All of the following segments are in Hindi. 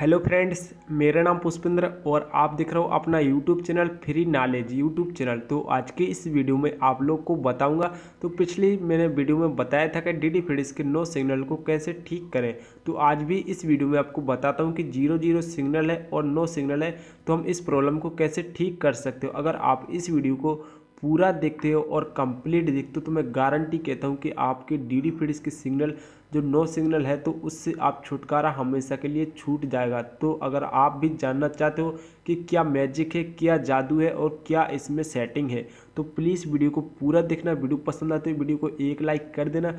हेलो फ्रेंड्स मेरा नाम पुष्पेंद्र और आप देख रहे हो अपना YouTube channel free knowledge YouTube channel तो आज के इस वीडियो में आप लोग को बताऊंगा तो पिछली मैंने वीडियो में बताया था कि डी डी फ्रिज के नो सिग्नल को कैसे ठीक करें तो आज भी इस वीडियो में आपको बताता हूं कि जीरो जीरो सिग्नल है और नो सिग्नल है तो हम इस प्रॉब्लम को कैसे ठीक कर सकते हो अगर आप इस वीडियो को पूरा देखते हो और कंप्लीट देखते हो तो मैं गारंटी कहता हूँ कि आपके डी फ्रीज की सिग्नल जो नो सिग्नल है तो उससे आप छुटकारा हमेशा के लिए छूट जाएगा तो अगर आप भी जानना चाहते हो कि क्या मैजिक है क्या जादू है और क्या इसमें सेटिंग है तो प्लीज़ वीडियो को पूरा देखना वीडियो पसंद आते हो वीडियो को एक लाइक कर देना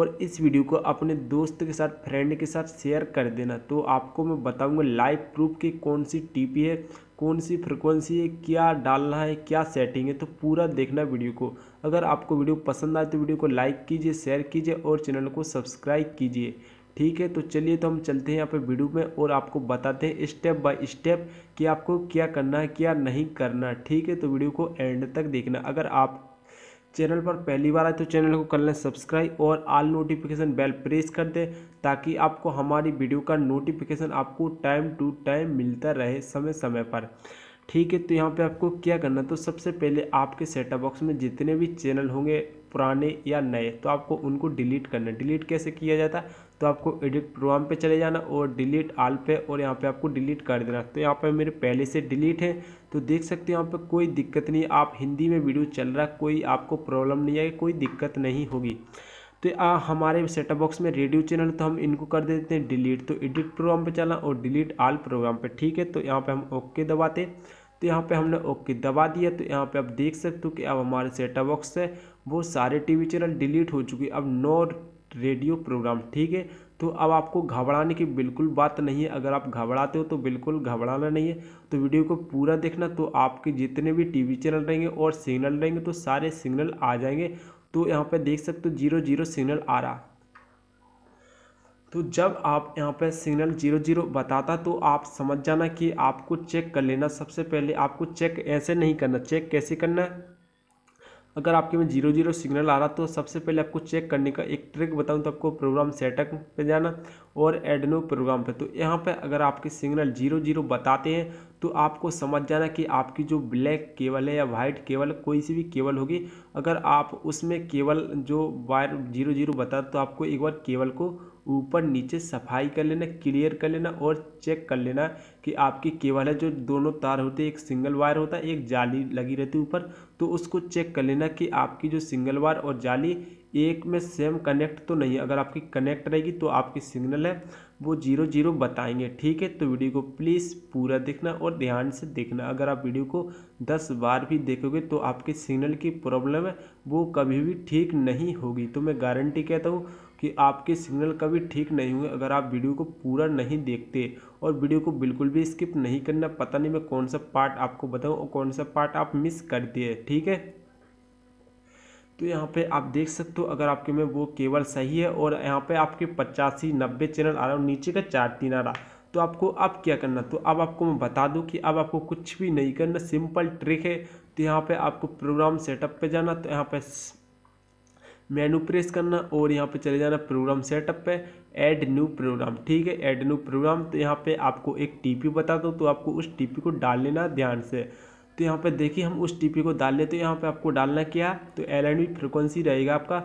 और इस वीडियो को अपने दोस्त के साथ फ्रेंड के साथ शेयर कर देना तो आपको मैं बताऊंगा लाइव प्रूफ की कौन सी टीपी है कौन सी फ्रिक्वेंसी है क्या डालना है क्या सेटिंग है तो पूरा देखना वीडियो को अगर आपको वीडियो पसंद आए तो वीडियो को लाइक कीजिए शेयर कीजिए और चैनल को सब्सक्राइब कीजिए ठीक है तो चलिए तो हम चलते हैं यहाँ पे वीडियो में और आपको बताते हैं स्टेप बाय स्टेप कि आपको क्या करना है क्या नहीं करना ठीक है तो वीडियो को एंड तक देखना अगर आप चैनल पर पहली बार आए तो चैनल को कर लें सब्सक्राइब और आल नोटिफिकेशन बेल प्रेस कर दें ताकि आपको हमारी वीडियो का नोटिफिकेशन आपको टाइम टू टाइम मिलता रहे समय समय पर ठीक है तो यहाँ पे आपको क्या करना तो सबसे पहले आपके सेटअप बॉक्स में जितने भी चैनल होंगे पुराने या नए तो आपको उनको डिलीट करना डिलीट कैसे किया जाता तो आपको एडिट प्रोग्राम पे चले जाना और डिलीट आल पे और यहाँ पे आपको डिलीट कर देना तो यहाँ पे मेरे पहले से डिलीट है तो देख सकते हो यहाँ पे कोई दिक्कत नहीं आप हिंदी में वीडियो चल रहा कोई आपको प्रॉब्लम नहीं आएगी कोई दिक्कत नहीं होगी तो आ, हमारे सेटअप बॉक्स में रेडियो चैनल तो हम इनको कर देते हैं डिलीट तो एडिट प्रोग्राम पर चलना और डिलीट आल प्रोग्राम पर ठीक है तो यहाँ पर हम ओके दबाते तो यहाँ पे हमने ओके दबा दिया तो यहाँ पे आप देख सकते हो कि अब हमारे सेटअप बॉक्स से वो सारे टीवी चैनल डिलीट हो चुके अब नौ रेडियो प्रोग्राम ठीक है तो अब आपको घबराने की बिल्कुल बात नहीं है अगर आप घबराते हो तो बिल्कुल घबराना नहीं है तो वीडियो को पूरा देखना तो आपके जितने भी टीवी चैनल रहेंगे और सिग्नल रहेंगे तो सारे सिग्नल आ जाएंगे तो यहाँ पे देख सकते हो जीरो जीरो सिग्नल आ रहा तो जब आप यहाँ पे सिग्नल जीरो जीरो बताता तो आप समझ जाना कि आपको चेक कर लेना सबसे पहले आपको चेक ऐसे नहीं करना चेक कैसे करना है अगर आपके में जीरो जीरो सिग्नल आ रहा तो सबसे पहले आपको चेक करने का एक ट्रिक बताऊं तो आपको प्रोग्राम सेटअप पे जाना और एडनो प्रोग्राम पे तो यहाँ पे अगर आपके सिग्नल जीरो जीरो बताते हैं तो आपको समझ जाना कि आपकी जो ब्लैक केबल है या वाइट केबल कोई सी भी केबल होगी अगर आप उसमें केबल जो वायर जीरो जीरो बता तो आपको एक बार केबल को ऊपर नीचे सफाई कर लेना क्लियर कर लेना और चेक कर लेना कि आपकी केवल है जो दोनों तार होते हैं एक सिंगल वायर होता है एक जाली लगी रहती है ऊपर तो उसको चेक कर लेना कि आपकी जो सिंगल वायर और जाली एक में सेम कनेक्ट तो नहीं है अगर आपकी कनेक्ट रहेगी तो आपकी सिग्नल है वो जीरो जीरो बताएंगे ठीक है तो वीडियो को प्लीज़ पूरा देखना और ध्यान से देखना अगर आप वीडियो को दस बार भी देखोगे तो आपके सिग्नल की प्रॉब्लम है वो कभी भी ठीक नहीं होगी तो मैं गारंटी कहता हूँ कि आपके सिग्नल कभी ठीक नहीं होंगे अगर आप वीडियो को पूरा नहीं देखते और वीडियो को बिल्कुल भी स्किप नहीं करना पता नहीं मैं कौन सा पार्ट आपको बताऊँ और कौन सा पार्ट आप मिस कर दिए ठीक है तो यहाँ पे आप देख सकते हो अगर आपके में वो केबल सही है और यहाँ पे आपके पचासी नब्बे चैनल आ रहा है और नीचे का चार तीन आ रहा तो आपको अब क्या करना तो अब आपको मैं बता दूँ कि अब आपको कुछ भी नहीं करना सिंपल ट्रिक है तो यहाँ पे आपको प्रोग्राम सेटअप पे जाना तो यहाँ पे मेनू प्रेस करना और यहाँ पे चले जाना प्रोग्राम सेटअप पे ऐड न्यू प्रोग्राम ठीक है ऐड न्यू प्रोग्राम तो यहाँ पे आपको एक टीपी बता दो तो आपको उस टीपी को डाल लेना ध्यान से तो यहाँ पे देखिए हम उस टीपी को डाल लेते हैं यहाँ पे आपको डालना क्या तो एल एंड बी फ्रिक्वेंसी रहेगा आपका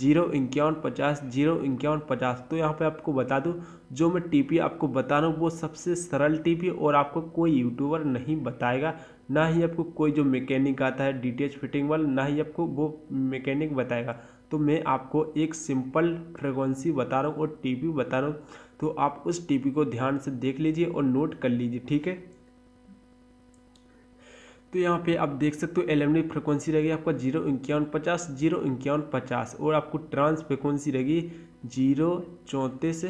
जीरो इक्यावन पचास जीरो इक्यावन पचास तो यहाँ पे आपको बता दूँ जो मैं टीपी आपको बता रहा हूँ वो सबसे सरल टीपी और आपको कोई यूट्यूबर नहीं बताएगा ना ही आपको कोई जो मैकेनिक आता है डी फिटिंग वाला ना ही आपको वो मैकेनिक बताएगा तो मैं आपको एक सिंपल फ्रिक्वेंसी बता रहा हूँ और टीपी बता रहा हूँ तो आप उस टीपी को ध्यान से देख लीजिए और नोट कर लीजिए ठीक है तो यहाँ पे आप देख सकते हो एलएमडी फ्रिक्वेंसी रहेगी आपका जीरो इक्यावन पचास जीरो इक्यावन पचास और आपको ट्रांस फ्रिक्वेंसी रहेगी जीरो चौंतीस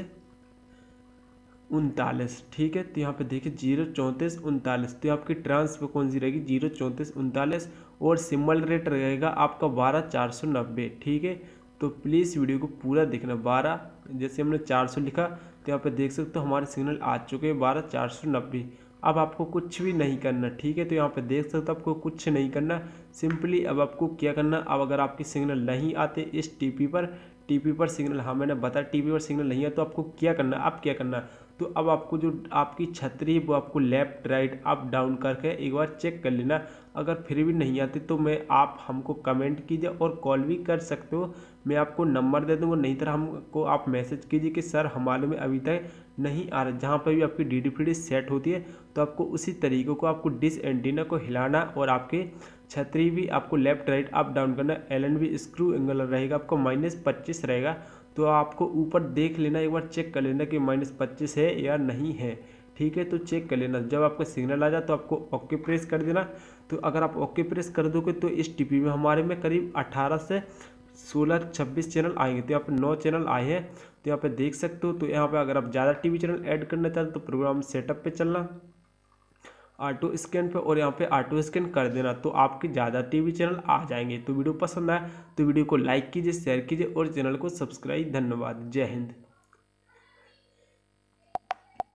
उनतालीस ठीक है तो यहाँ पे देखिए जीरो चौंतीस उनतालीस तो आपकी ट्रांस फ्रिक्वेंसी रहेगी जीरो चौंतीस उनतालीस और सिम्बल रेट रहेगा आपका बारह चार सौ नब्बे ठीक है तो प्लीज़ वीडियो को पूरा देखना बारह जैसे हमने चार सौ लिखा तो यहाँ पे देख सकते हो हमारे सिग्नल आ चुके हैं बारह चार सौ नब्बे अब आपको कुछ भी नहीं करना ठीक है तो यहाँ पे देख सकते हो आपको कुछ नहीं करना सिंपली अब आपको क्या करना अब अगर आपके सिग्नल नहीं आते इस टीपी पर टीपी पर सिग्नल हाँ मैंने बताया टीपी पर सिग्नल नहीं है तो आपको क्या करना अब क्या करना तो अब आपको जो आपकी छतरी है वो आपको लेफ्ट राइट अप डाउन करके एक बार चेक कर लेना अगर फिर भी नहीं आती तो मैं आप हमको कमेंट कीजिए और कॉल भी कर सकते हो मैं आपको नंबर दे दूँगा नहीं तरह तो हमको आप मैसेज कीजिए कि सर हमारे में अभी तक नहीं आ रहा जहाँ पर भी आपकी डी डी फ्री सेट होती है तो आपको उसी तरीक़े को आपको डिस एंटीना को हिलाना और आपके छतरी भी आपको लेफ्ट राइट अप डाउन करना L N B screw angle रहेगा आपको माइनस पच्चीस रहेगा तो आपको ऊपर देख लेना एक बार चेक कर लेना कि माइनस पच्चीस है या नहीं है ठीक है तो चेक कर लेना जब आपका सिग्नल आ जाए तो आपको ओके प्रेस कर देना तो अगर आप ओके प्रेस कर दोगे तो इस टीपी में हमारे में करीब 18 से सोलह छब्बीस चैनल आएंगे तो यहाँ पे नौ चैनल आए हैं तो यहाँ पे देख सकते हो तो यहाँ पे अगर आप ज़्यादा टीवी चैनल ऐड करना चाहते हो तो प्रोग्राम सेटअप पे चलना ऑटो स्कैन पर और यहाँ पे ऑटो स्कैन कर देना तो आपके ज़्यादा टीवी चैनल आ जाएंगे तो वीडियो पसंद आए तो वीडियो को लाइक कीजिए शेयर कीजिए और चैनल को सब्सक्राइब धन्यवाद जय हिंद